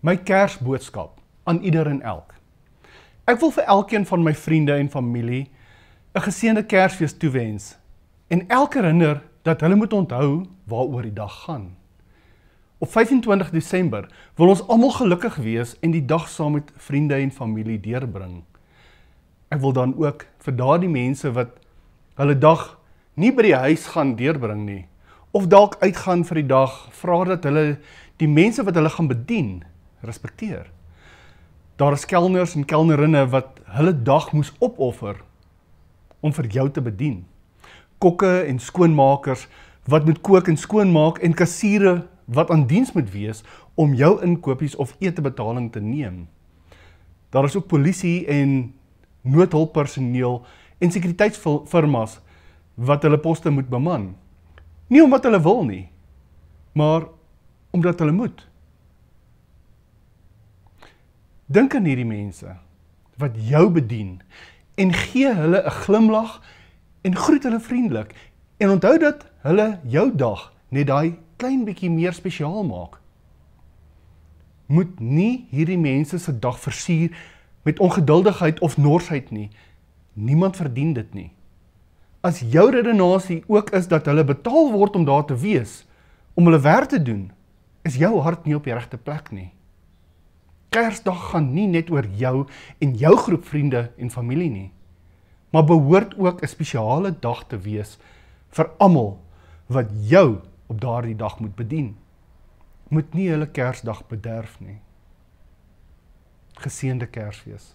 My Kersboodskap aan ieder en elk. Ek wil vir elkeen van my vriende en familie 'n geseënde Kersfees toewens en elke herinner dat hulle moet onthou waaroor die dag gaan. Op 25 Desember wil ons almal gelukkig wees en die dag saam met vriende en familie deurbring. Ek wil dan ook vir daardie mense wat hulle dag nie by die huis gaan deurbring nie of dalk uitgaan vir die dag, vra dat hulle die mense wat hulle gaan bedien respekteer. Daar is kelners en kelnerinne wat hulle dag moes opoffer om vir jou te bedien. Kokke en skoonmakers wat moet kook en skoonmaak en kassiere wat aan diens moet wees om jou inkopies of etebetaling te neem. Daar is ook polisie en noodhulppersoneel en sekuriteitsfirmas wat hulle poste moet beman. Nie omdat hulle wil nie, maar omdat hulle moet. Dink aan hierdie mense wat jou bedien en gee hulle 'n glimlag en groet hulle vriendelik en onthou dat hulle jou dag net daai klein bietjie meer spesiaal maak. Moet nie hierdie mense se dag versuur met ongeduldigheid of norsheid nie. Niemand verdien dit nie. As jou redenasie ook is dat hulle betaal word om daar te wees om hulle werk te doen, is jou hart nie op die regte plek nie. Kersdag gaan nie net oor jou en jou groep vriende en familie nie, maar behoort ook 'n spesiale dag te wees vir almal wat jou op daardie dag moet bedien. Moet nie hulle Kersdag bederf nie. Geseënde Kersfees.